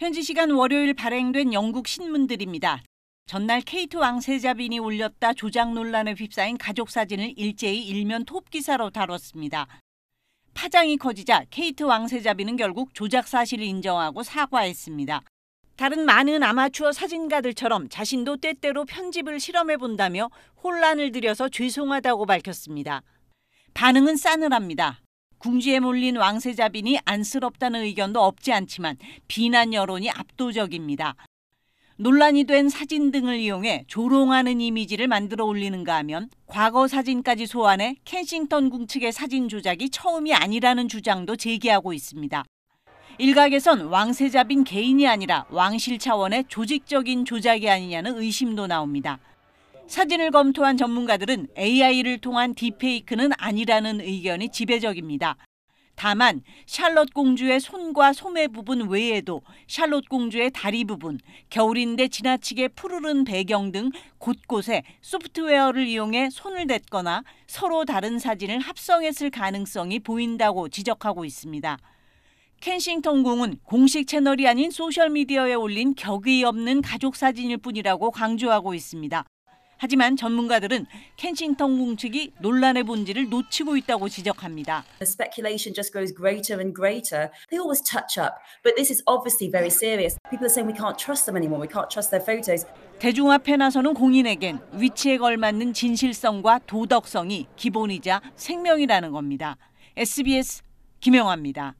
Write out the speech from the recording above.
현지 시간 월요일 발행된 영국 신문들입니다. 전날 케이트 왕세자빈이 올렸다 조작 논란에 휩싸인 가족 사진을 일제히 일면 톱 기사로 다뤘습니다. 파장이 커지자 케이트 왕세자빈은 결국 조작 사실을 인정하고 사과했습니다. 다른 많은 아마추어 사진가들처럼 자신도 때때로 편집을 실험해 본다며 혼란을 들여서 죄송하다고 밝혔습니다. 반응은 싸늘합니다. 궁지에 몰린 왕세자빈이 안쓰럽다는 의견도 없지 않지만 비난 여론이 압도적입니다. 논란이 된 사진 등을 이용해 조롱하는 이미지를 만들어 올리는가 하면 과거 사진까지 소환해 켄싱턴 궁 측의 사진 조작이 처음이 아니라는 주장도 제기하고 있습니다. 일각에선 왕세자빈 개인이 아니라 왕실 차원의 조직적인 조작이 아니냐는 의심도 나옵니다. 사진을 검토한 전문가들은 AI를 통한 딥페이크는 아니라는 의견이 지배적입니다. 다만 샬롯 공주의 손과 소매 부분 외에도 샬롯 공주의 다리 부분, 겨울인데 지나치게 푸르른 배경 등 곳곳에 소프트웨어를 이용해 손을 댔거나 서로 다른 사진을 합성했을 가능성이 보인다고 지적하고 있습니다. 켄싱턴 궁은 공식 채널이 아닌 소셜미디어에 올린 격의 없는 가족 사진일 뿐이라고 강조하고 있습니다. 하지만 전문가들은 켄싱턴 공측이 논란의 본질을 놓치고 있다고 지적합니다. The speculation just grows greater and greater. They always touch up, but this is obviously very serious. People are saying we can't trust them anymore. We can't trust their photos. 대중화폐 나서는 공인에겐 위치에 걸맞는 진실성과 도덕성이 기본이자 생명이라는 겁니다. SBS 김영화입니다.